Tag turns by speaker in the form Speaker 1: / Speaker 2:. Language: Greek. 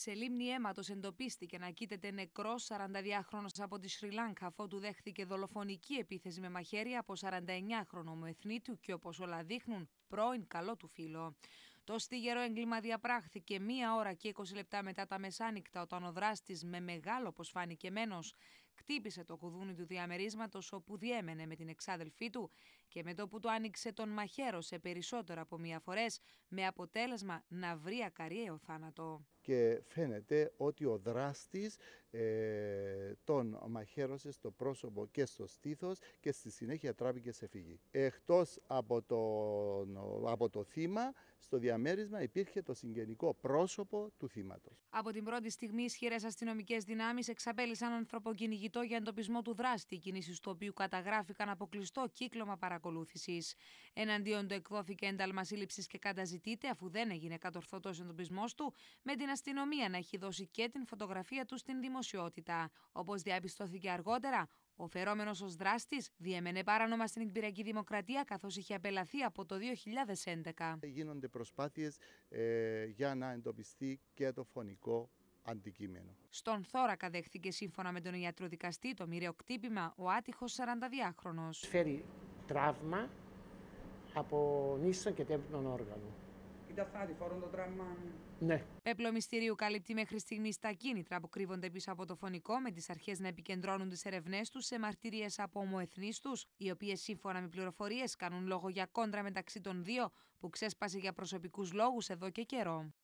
Speaker 1: σε λίμνη αίματο εντοπίστηκε να κοίταται νεκρός 42χρονο από τη Σρι αφού του δέχθηκε δολοφονική επίθεση με μαχαίρι από 49χρονο του και όπως όλα δείχνουν, πρώην καλό του φίλο. Το στιγερό έγκλημα διαπράχθηκε μία ώρα και 20 λεπτά μετά τα μεσάνυχτα, όταν ο δράστης με μεγάλο, όπως φάνηκε μένος, Κτύπησε το κουδούνι του διαμερίσματος όπου διέμενε με την εξάδελφή του και με το που το άνοιξε τον μαχαίρωσε περισσότερο από μία φορές με αποτέλεσμα να βρει ακαριαίο θάνατο.
Speaker 2: Και φαίνεται ότι ο δράστης ε, τον μαχαίρωσε στο πρόσωπο και στο στήθος και στη συνέχεια τράβηκε σε φυγή. Εκτός από το, από το θύμα, στο διαμέρισμα υπήρχε το συγγενικό πρόσωπο του θύματος.
Speaker 1: Από την πρώτη στιγμή ισχυρές αστυνομικές δυνάμεις εξαπέλυσαν ανθρωποκυνηγητές για εντοπισμό του δράστη, κινήσεις του οποίου καταγράφηκαν αποκλειστό κύκλωμα παρακολούθησης. Εναντίον του εκδόθηκε ένταλμα σύλληψης και καταζητείται, αφού δεν έγινε κατορθωτός εντοπισμός του, με την αστυνομία να έχει δώσει και την φωτογραφία του στην δημοσιότητα. Όπως διαπιστώθηκε αργότερα, ο φερόμενος ως δράστης διέμενε παράνομα στην Κυπριακή Δημοκρατία, καθώς είχε απελαθεί από το 2011. Γίνονται
Speaker 2: προσπάθειες ε, για να εντοπιστεί και το φωνικό αντικείμενο.
Speaker 1: Στον θώρακα δέχθηκε σύμφωνα με τον ιατροδικαστή το μοιραίο κτύπημα ο άτυχος 42χρονο. Φέρει τραύμα από νήσο και τέπνων όργανο. Ήταν θανατηφόρον το τραύμα. Ναι. Πέπλο ναι. μυστηρίου καλύπτει μέχρι στιγμή τα κίνητρα που κρύβονται πίσω από το φωνικό, με τις αρχές να επικεντρώνουν τις ερευνές τους σε μαρτυρίες από ομοεθνεί του, οι οποίες σύμφωνα με πληροφορίες κάνουν λόγο για κόντρα μεταξύ των δύο που ξέσπασε για προσωπικούς λόγους εδώ και καιρό.